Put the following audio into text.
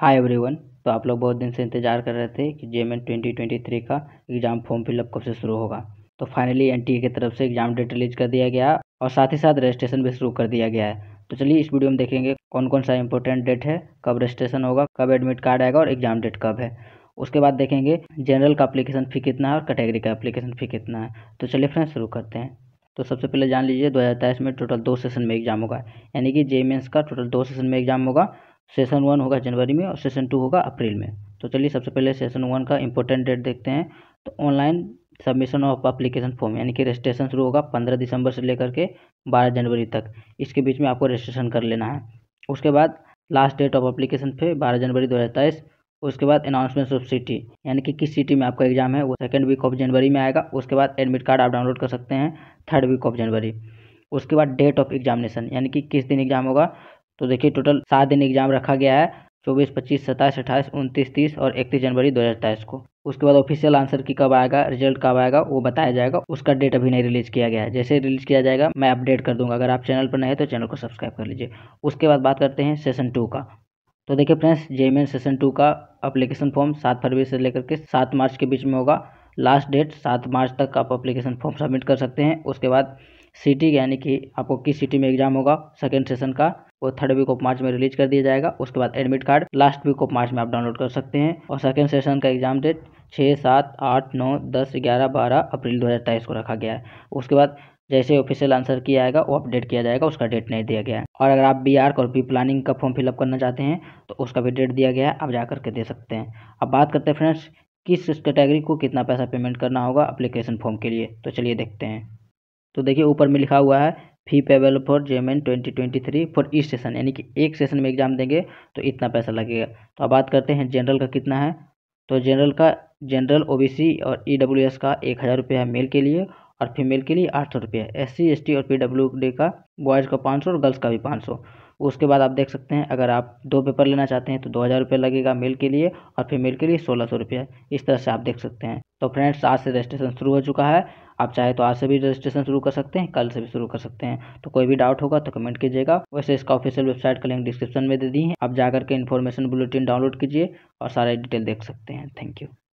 hi everyone तो आप लोग बहुत दिन से इंतजार कर रहे थे कि J M twenty twenty three का एग्ज़ाम फॉर्म फिलअप कब से शुरू होगा तो फाइनली एन की तरफ से एग्ज़ाम डेट रिलीज कर दिया गया और साथ ही साथ रजिस्ट्रेशन भी शुरू कर दिया गया है तो चलिए इस वीडियो में देखेंगे कौन कौन सा इंपॉर्टेंट डेट है कब रजिस्ट्रेशन होगा कब एडमिट कार्ड आएगा और एग्ज़ाम डेट कब है उसके बाद देखेंगे जनरल का अप्लीकेशन फ़ी कितना है और कैटेगरी का अप्लीकेशन फ़ी कितना है तो चलिए फ्रेंड शुरू करते हैं तो सबसे पहले जान लीजिए दो में टोटल दो सेशन में एग्ज़ाम होगा यानी कि जे का टोटल दो सेशन में एग्ज़ाम होगा सेशन वन होगा जनवरी में और सेशन टू होगा अप्रैल में तो चलिए सबसे पहले सेशन वन का इंपॉर्टेंट डेट देखते हैं तो online submission of application form यानी कि रजिस्ट्रेशन शुरू होगा पंद्रह दिसंबर से लेकर के बारह जनवरी तक इसके बीच में आपको रजिस्ट्रेशन कर लेना है उसके बाद लास्ट डेट ऑफ अप्लीकेशन फिर बारह जनवरी दो हज़ार तेईस उसके बाद अनाउंसमेंट ऑफ सिटी यानी कि किस सिटी में आपका एग्जाम है वो सेकेंड वीक ऑफ जनवरी में आएगा उसके बाद एडमिट कार्ड आप डाउनलोड कर सकते हैं थर्ड वीक ऑफ जनवरी उसके बाद डेट ऑफ एग्जामिनेशन यानी कि किस दिन एग्जाम होगा तो देखिए टोटल सात दिन एग्जाम रखा गया है चौबीस पच्चीस सत्ताईस अट्ठाईस उनतीस तीस और इकतीस जनवरी दो हज़ार तेईस को उसके बाद ऑफिशियल आंसर की कब आएगा रिजल्ट कब आएगा वो बताया जाएगा उसका डेट अभी नहीं रिलीज़ किया गया है जैसे रिलीज़ किया जाएगा मैं अपडेट कर दूंगा अगर आप चैनल पर नए हैं तो चैनल को सब्सक्राइब कर लीजिए उसके बाद बात करते हैं सेशन टू का तो देखिए फ्रेंड्स जेमेन सेशन टू का अप्लीकेशन फॉर्म सात फरवरी से लेकर के सात मार्च के बीच में होगा लास्ट डेट सात मार्च तक आप अप्लीकेशन फॉर्म सबमिट कर सकते हैं उसके बाद सिटी यानी कि आपको किस सिटी में एग्जाम होगा सेकेंड सेशन का वो थर्ड वीक ऑफ मार्च में रिलीज कर दिया जाएगा उसके बाद admit card last week of March में आप डाउनलोड कर सकते हैं और सेकेंड सेशन का एग्जाम डेट छः सात आठ नौ दस ग्यारह बारह अप्रैल दो हज़ार तेईस को रखा गया है उसके बाद जैसे ऑफिशियल आंसर किया आएगा वो अपडेट किया जाएगा उसका डेट नहीं दिया गया है और अगर आप बी आर और बी प्लानिंग का फॉर्म फिलअप करना चाहते हैं तो उसका भी डेट दिया गया है आप जा करके दे सकते हैं अब बात करते हैं फ्रेंड्स किस कैटेगरी को कितना पैसा पेमेंट करना होगा अप्लीकेशन फॉर्म के लिए तो चलिए देखते हैं तो देखिए ऊपर में लिखा हुआ है fee payable for an twenty twenty three for each session यानी कि एक सेशन में एग्जाम देंगे तो इतना पैसा लगेगा तो अब बात करते हैं जनरल का कितना है तो जनरल का जनरल ओबीसी और ईडब्ल्यूएस e का एक हज़ार रुपये है मेल के लिए और फीमेल के लिए आठ सौ रुपये एस सी एस टी और पी डब्ल्यू डी का बॉयज़ का पाँच सौ और गर्ल्स का भी पाँच सौ उसके बाद आप देख सकते हैं अगर आप दो पेपर लेना चाहते हैं तो दो हज़ार रुपये लगेगा मेल के लिए और फीमेल के लिए सोलह सौ रुपये इस तरह से आप देख सकते हैं तो फ्रेंड्स आज से रजिस्ट्रेशन शुरू हो चुका है आप चाहे तो आज से भी रजिस्ट्रेशन शुरू कर सकते हैं कल से भी शुरू कर सकते हैं तो कोई भी डाउट होगा तो कमेंट कीजिएगा वैसे इसका ऑफिशियल वेबसाइट का लिंक डिस्क्रिप्शन में दे दी है आप जाकर के इन्फॉर्मेशन बुलेटिन डाउनलोड कीजिए और सारे डिटेल देख सकते हैं थैंक यू